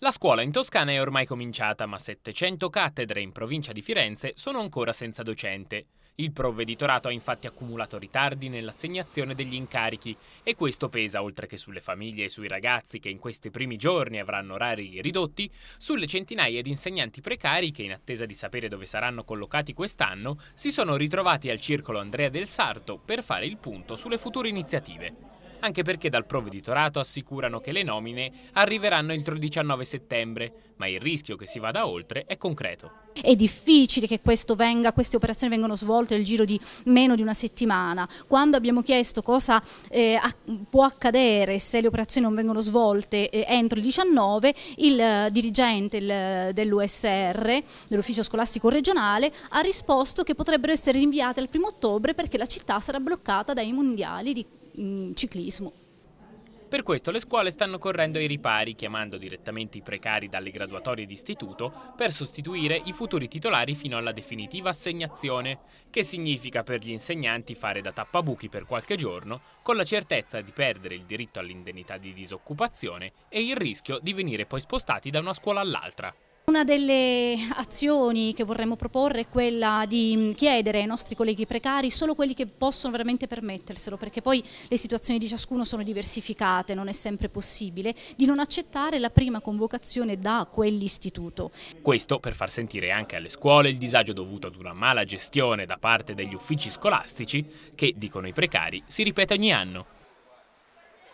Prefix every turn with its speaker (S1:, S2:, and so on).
S1: La scuola in Toscana è ormai cominciata, ma 700 cattedre in provincia di Firenze sono ancora senza docente. Il provveditorato ha infatti accumulato ritardi nell'assegnazione degli incarichi e questo pesa, oltre che sulle famiglie e sui ragazzi che in questi primi giorni avranno orari ridotti, sulle centinaia di insegnanti precari che, in attesa di sapere dove saranno collocati quest'anno, si sono ritrovati al circolo Andrea del Sarto per fare il punto sulle future iniziative anche perché dal provveditorato assicurano che le nomine arriveranno entro il 19 settembre, ma il rischio che si vada oltre è concreto.
S2: È difficile che venga, queste operazioni vengano svolte nel giro di meno di una settimana. Quando abbiamo chiesto cosa eh, può accadere se le operazioni non vengono svolte eh, entro il 19, il eh, dirigente eh, dell'USR, dell'Ufficio Scolastico Regionale, ha risposto che potrebbero essere rinviate al 1 ottobre perché la città sarà bloccata dai mondiali di Mm, ciclismo.
S1: Per questo le scuole stanno correndo ai ripari, chiamando direttamente i precari dalle graduatorie d'istituto per sostituire i futuri titolari fino alla definitiva assegnazione, che significa per gli insegnanti fare da tappabuchi per qualche giorno, con la certezza di perdere il diritto all'indennità di disoccupazione e il rischio di venire poi spostati da una scuola all'altra.
S2: Una delle azioni che vorremmo proporre è quella di mm, chiedere ai nostri colleghi precari solo quelli che possono veramente permetterselo, perché poi le situazioni di ciascuno sono diversificate, non è sempre possibile, di non accettare la prima convocazione da quell'istituto.
S1: Questo per far sentire anche alle scuole il disagio dovuto ad una mala gestione da parte degli uffici scolastici che, dicono i precari, si ripete ogni anno.